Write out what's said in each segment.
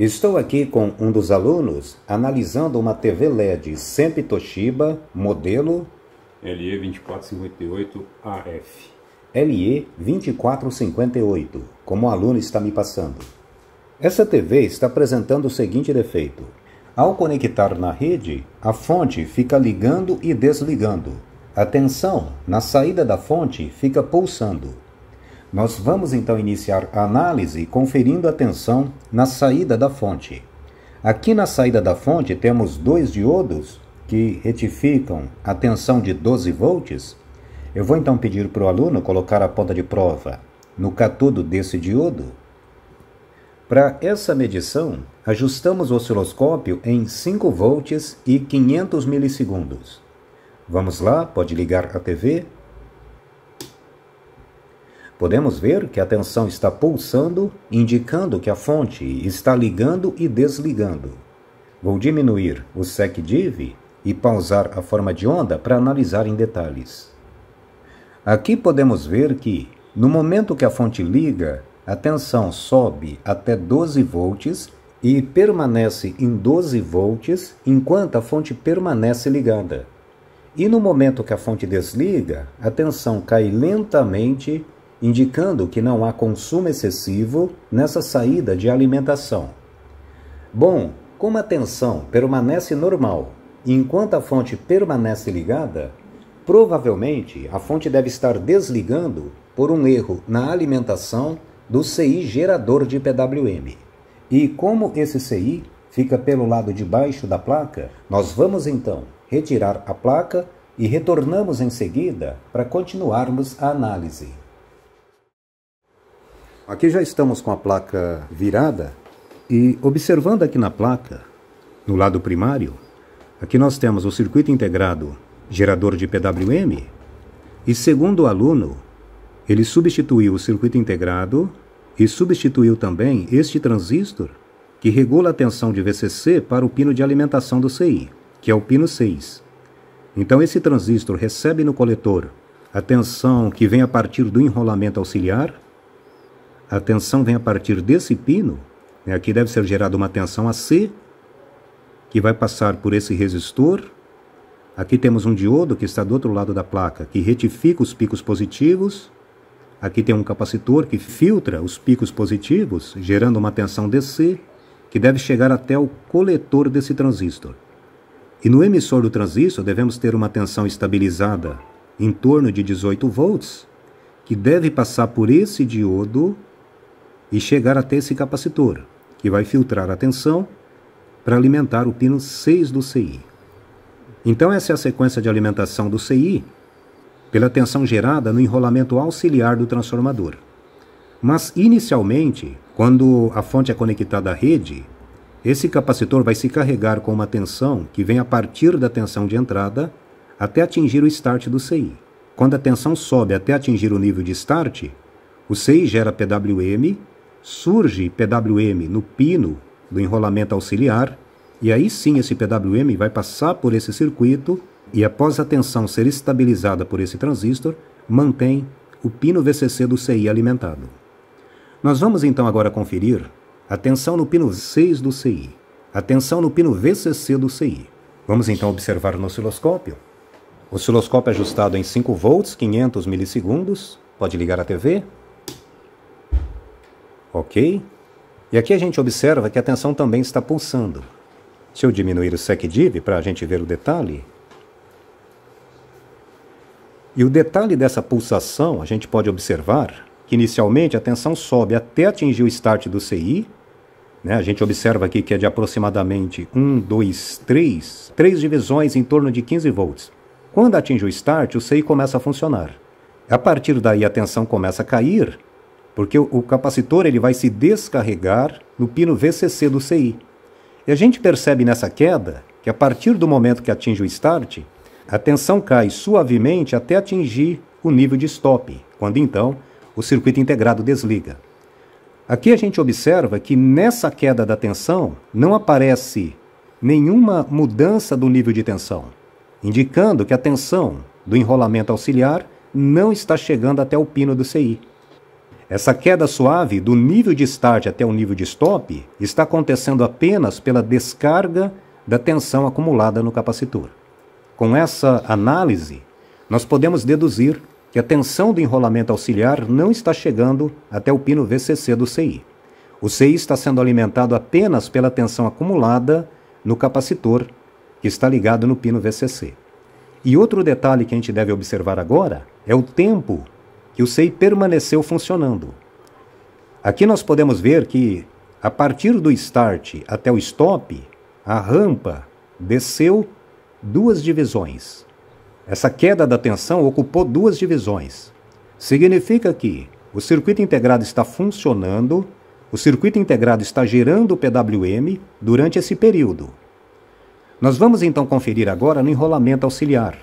Estou aqui com um dos alunos analisando uma TV LED sempre Toshiba, modelo LE2458AF. LE2458, como o aluno está me passando. Essa TV está apresentando o seguinte defeito. Ao conectar na rede, a fonte fica ligando e desligando. A tensão na saída da fonte fica pulsando nós vamos então iniciar a análise conferindo atenção na saída da fonte. Aqui na saída da fonte temos dois diodos que retificam a tensão de 12 volts. Eu vou então pedir para o aluno colocar a ponta de prova no catodo desse diodo. Para essa medição, ajustamos o osciloscópio em 5 volts e 500 milissegundos. Vamos lá, pode ligar a TV Podemos ver que a tensão está pulsando, indicando que a fonte está ligando e desligando. Vou diminuir o SecDiv e pausar a forma de onda para analisar em detalhes. Aqui podemos ver que, no momento que a fonte liga, a tensão sobe até 12 volts e permanece em 12 volts enquanto a fonte permanece ligada. E no momento que a fonte desliga, a tensão cai lentamente indicando que não há consumo excessivo nessa saída de alimentação. Bom, como a tensão permanece normal e enquanto a fonte permanece ligada, provavelmente a fonte deve estar desligando por um erro na alimentação do CI gerador de PWM. E como esse CI fica pelo lado de baixo da placa, nós vamos então retirar a placa e retornamos em seguida para continuarmos a análise. Aqui já estamos com a placa virada e observando aqui na placa, no lado primário, aqui nós temos o circuito integrado gerador de PWM e segundo o aluno, ele substituiu o circuito integrado e substituiu também este transistor que regula a tensão de VCC para o pino de alimentação do CI, que é o pino 6. Então esse transistor recebe no coletor a tensão que vem a partir do enrolamento auxiliar a tensão vem a partir desse pino. Né? Aqui deve ser gerada uma tensão AC, que vai passar por esse resistor. Aqui temos um diodo que está do outro lado da placa, que retifica os picos positivos. Aqui tem um capacitor que filtra os picos positivos, gerando uma tensão DC, que deve chegar até o coletor desse transistor. E no emissor do transistor devemos ter uma tensão estabilizada em torno de 18 volts, que deve passar por esse diodo e chegar até esse capacitor, que vai filtrar a tensão para alimentar o pino 6 do CI. Então essa é a sequência de alimentação do CI pela tensão gerada no enrolamento auxiliar do transformador. Mas inicialmente, quando a fonte é conectada à rede, esse capacitor vai se carregar com uma tensão que vem a partir da tensão de entrada até atingir o start do CI. Quando a tensão sobe até atingir o nível de start, o CI gera PWM surge PWM no pino do enrolamento auxiliar, e aí sim esse PWM vai passar por esse circuito e após a tensão ser estabilizada por esse transistor, mantém o pino VCC do CI alimentado. Nós vamos então agora conferir a tensão no pino 6 do CI, a tensão no pino VCC do CI. Vamos então observar no osciloscópio. Osciloscópio é ajustado em 5 volts, 500 milissegundos. Pode ligar a TV. Ok? E aqui a gente observa que a tensão também está pulsando. Se eu diminuir o SecDiv para a gente ver o detalhe, e o detalhe dessa pulsação, a gente pode observar que inicialmente a tensão sobe até atingir o start do CI. Né? A gente observa aqui que é de aproximadamente 1, 2, 3, 3 divisões em torno de 15 volts. Quando atinge o start, o CI começa a funcionar. A partir daí a tensão começa a cair porque o capacitor ele vai se descarregar no pino VCC do CI. E a gente percebe nessa queda que a partir do momento que atinge o start, a tensão cai suavemente até atingir o nível de stop, quando então o circuito integrado desliga. Aqui a gente observa que nessa queda da tensão não aparece nenhuma mudança do nível de tensão, indicando que a tensão do enrolamento auxiliar não está chegando até o pino do CI. Essa queda suave do nível de start até o nível de stop está acontecendo apenas pela descarga da tensão acumulada no capacitor. Com essa análise, nós podemos deduzir que a tensão do enrolamento auxiliar não está chegando até o pino VCC do CI. O CI está sendo alimentado apenas pela tensão acumulada no capacitor que está ligado no pino VCC. E outro detalhe que a gente deve observar agora é o tempo que o SEI permaneceu funcionando. Aqui nós podemos ver que, a partir do start até o stop, a rampa desceu duas divisões. Essa queda da tensão ocupou duas divisões. Significa que o circuito integrado está funcionando, o circuito integrado está gerando o PWM durante esse período. Nós vamos então conferir agora no enrolamento auxiliar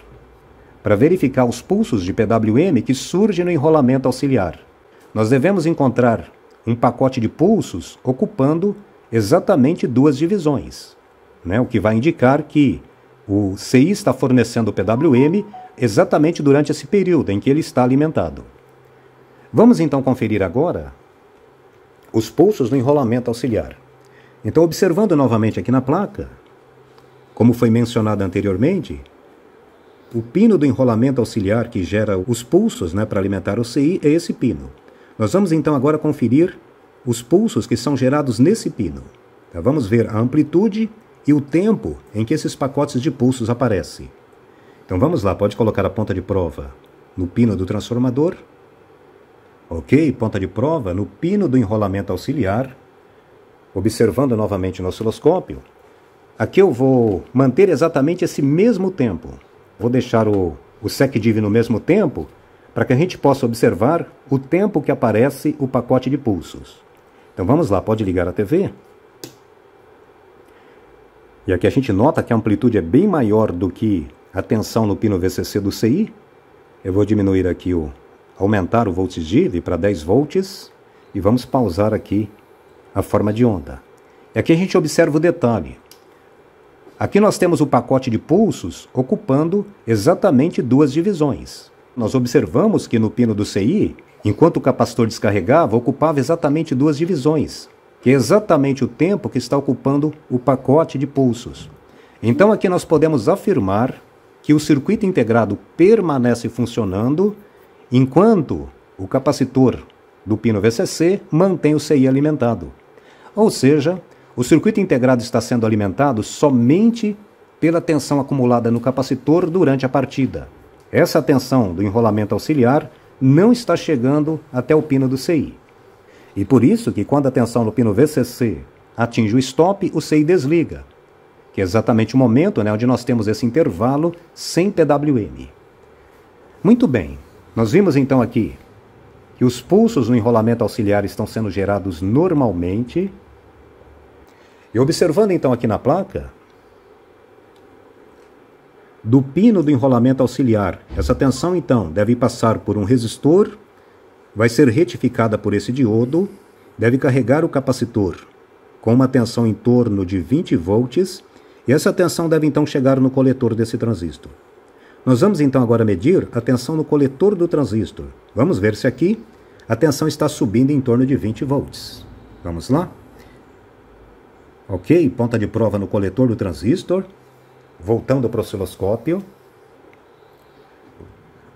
para verificar os pulsos de PWM que surge no enrolamento auxiliar. Nós devemos encontrar um pacote de pulsos ocupando exatamente duas divisões, né? o que vai indicar que o CI está fornecendo o PWM exatamente durante esse período em que ele está alimentado. Vamos então conferir agora os pulsos no enrolamento auxiliar. Então, observando novamente aqui na placa, como foi mencionado anteriormente, o pino do enrolamento auxiliar que gera os pulsos né, para alimentar o CI é esse pino. Nós vamos então agora conferir os pulsos que são gerados nesse pino. Tá? Vamos ver a amplitude e o tempo em que esses pacotes de pulsos aparecem. Então vamos lá, pode colocar a ponta de prova no pino do transformador. Ok, ponta de prova no pino do enrolamento auxiliar. Observando novamente no osciloscópio, aqui eu vou manter exatamente esse mesmo tempo. Vou deixar o, o div no mesmo tempo para que a gente possa observar o tempo que aparece o pacote de pulsos. Então vamos lá, pode ligar a TV. E aqui a gente nota que a amplitude é bem maior do que a tensão no pino VCC do CI. Eu vou diminuir aqui o aumentar o voltage para 10 volts e vamos pausar aqui a forma de onda. E aqui a gente observa o detalhe. Aqui nós temos o pacote de pulsos ocupando exatamente duas divisões. Nós observamos que no pino do CI, enquanto o capacitor descarregava, ocupava exatamente duas divisões, que é exatamente o tempo que está ocupando o pacote de pulsos. Então aqui nós podemos afirmar que o circuito integrado permanece funcionando enquanto o capacitor do pino VCC mantém o CI alimentado. Ou seja, o circuito integrado está sendo alimentado somente pela tensão acumulada no capacitor durante a partida. Essa tensão do enrolamento auxiliar não está chegando até o pino do CI. E por isso que quando a tensão no pino VCC atinge o stop, o CI desliga, que é exatamente o momento né, onde nós temos esse intervalo sem PWM. Muito bem, nós vimos então aqui que os pulsos no enrolamento auxiliar estão sendo gerados normalmente e observando então aqui na placa, do pino do enrolamento auxiliar, essa tensão então deve passar por um resistor, vai ser retificada por esse diodo, deve carregar o capacitor com uma tensão em torno de 20 volts, e essa tensão deve então chegar no coletor desse transistor. Nós vamos então agora medir a tensão no coletor do transistor. Vamos ver se aqui a tensão está subindo em torno de 20 volts. Vamos lá? Ok, ponta de prova no coletor do transistor. Voltando para o osciloscópio.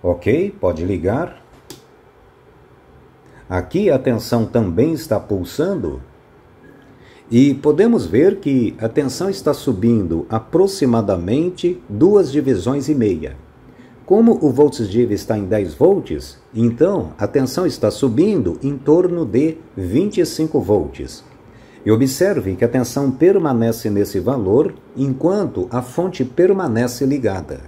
Ok, pode ligar. Aqui a tensão também está pulsando. E podemos ver que a tensão está subindo aproximadamente duas divisões e meia. Como o volts-div está em 10 volts, então a tensão está subindo em torno de 25 volts. E observe que a tensão permanece nesse valor enquanto a fonte permanece ligada.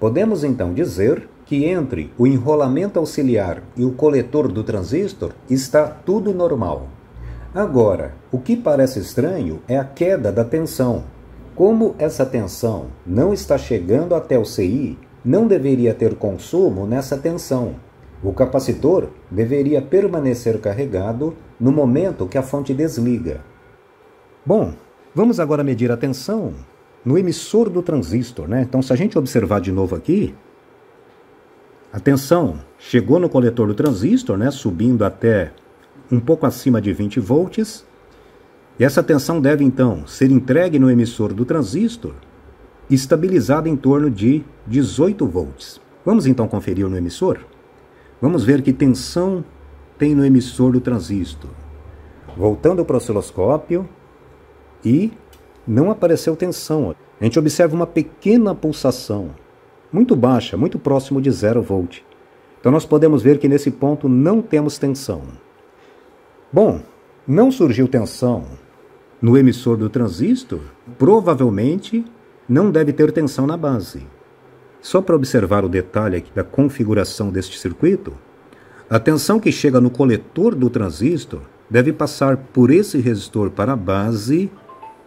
Podemos então dizer que entre o enrolamento auxiliar e o coletor do transistor está tudo normal. Agora, o que parece estranho é a queda da tensão. Como essa tensão não está chegando até o CI, não deveria ter consumo nessa tensão, o capacitor deveria permanecer carregado no momento que a fonte desliga. Bom, vamos agora medir a tensão no emissor do transistor, né? Então, se a gente observar de novo aqui, a tensão chegou no coletor do transistor, né? Subindo até um pouco acima de 20 volts. E essa tensão deve então ser entregue no emissor do transistor, estabilizada em torno de 18 volts. Vamos então conferir no emissor? Vamos ver que tensão tem no emissor do transistor. Voltando para o osciloscópio e não apareceu tensão. A gente observa uma pequena pulsação, muito baixa, muito próximo de zero volt. Então nós podemos ver que nesse ponto não temos tensão. Bom, não surgiu tensão no emissor do transistor, provavelmente não deve ter tensão na base. Só para observar o detalhe aqui da configuração deste circuito, a tensão que chega no coletor do transistor deve passar por esse resistor para a base.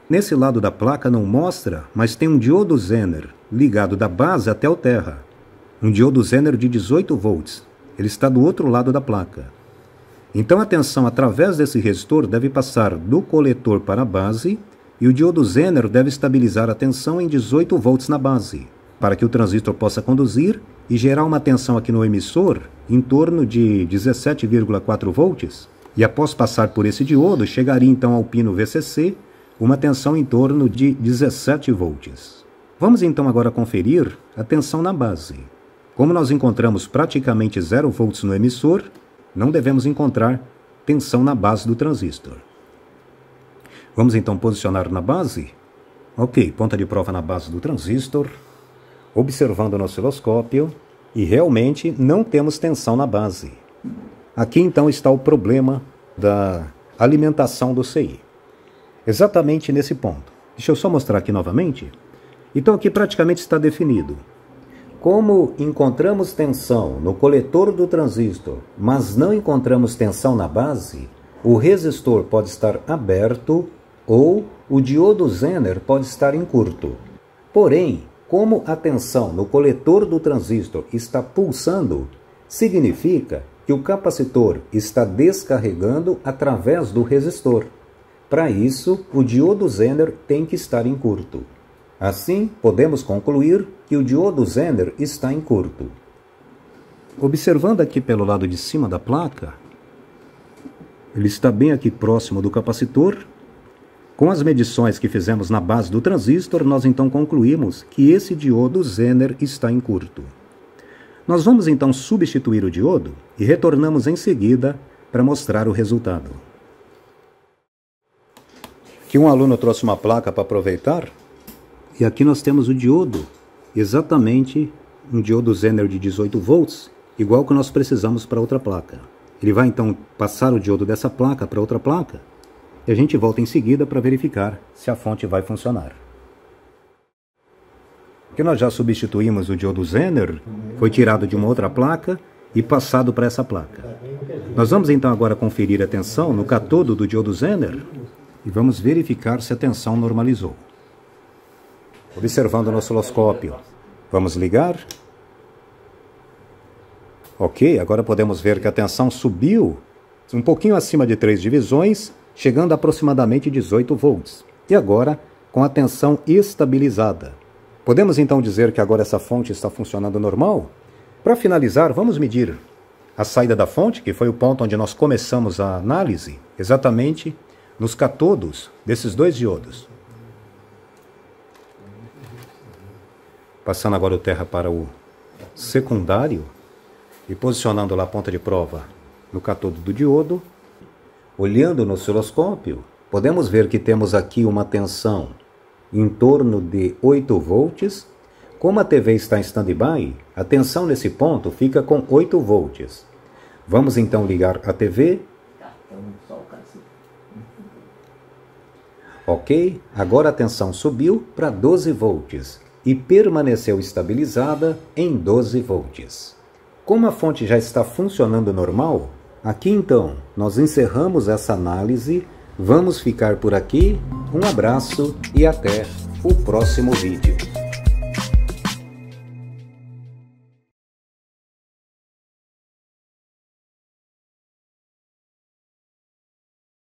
Nesse lado da placa não mostra, mas tem um diodo Zener ligado da base até o terra. Um diodo Zener de 18 volts. Ele está do outro lado da placa. Então a tensão através desse resistor deve passar do coletor para a base e o diodo Zener deve estabilizar a tensão em 18 volts na base para que o transistor possa conduzir e gerar uma tensão aqui no emissor em torno de 17,4 volts. E após passar por esse diodo, chegaria então ao pino VCC, uma tensão em torno de 17 volts. Vamos então agora conferir a tensão na base. Como nós encontramos praticamente 0 volts no emissor, não devemos encontrar tensão na base do transistor. Vamos então posicionar na base. Ok, ponta de prova na base do transistor observando no osciloscópio e realmente não temos tensão na base. Aqui então está o problema da alimentação do CI. Exatamente nesse ponto. Deixa eu só mostrar aqui novamente. Então aqui praticamente está definido. Como encontramos tensão no coletor do transistor, mas não encontramos tensão na base, o resistor pode estar aberto ou o diodo Zener pode estar em curto. Porém, como a tensão no coletor do transistor está pulsando, significa que o capacitor está descarregando através do resistor. Para isso, o diodo Zener tem que estar em curto. Assim, podemos concluir que o diodo Zener está em curto. Observando aqui pelo lado de cima da placa, ele está bem aqui próximo do capacitor, com as medições que fizemos na base do transistor, nós então concluímos que esse diodo Zener está em curto. Nós vamos então substituir o diodo e retornamos em seguida para mostrar o resultado. Aqui um aluno trouxe uma placa para aproveitar. E aqui nós temos o diodo, exatamente um diodo Zener de 18 volts, igual que nós precisamos para outra placa. Ele vai então passar o diodo dessa placa para outra placa e a gente volta em seguida para verificar se a fonte vai funcionar. que nós já substituímos o diodo Zener foi tirado de uma outra placa e passado para essa placa. Nós vamos então agora conferir a tensão no catodo do diodo Zener e vamos verificar se a tensão normalizou. Observando o no osciloscópio, vamos ligar. Ok, agora podemos ver que a tensão subiu um pouquinho acima de três divisões chegando a aproximadamente 18 volts, e agora com a tensão estabilizada. Podemos então dizer que agora essa fonte está funcionando normal? Para finalizar, vamos medir a saída da fonte, que foi o ponto onde nós começamos a análise, exatamente nos catodos desses dois diodos. Passando agora o terra para o secundário e posicionando lá a ponta de prova no catodo do diodo, Olhando no osciloscópio, podemos ver que temos aqui uma tensão em torno de 8 volts. Como a TV está em standby, a tensão nesse ponto fica com 8 volts. Vamos então ligar a TV. Tá, então, ok, agora a tensão subiu para 12 volts e permaneceu estabilizada em 12 volts. Como a fonte já está funcionando normal, Aqui então, nós encerramos essa análise. Vamos ficar por aqui. Um abraço e até o próximo vídeo.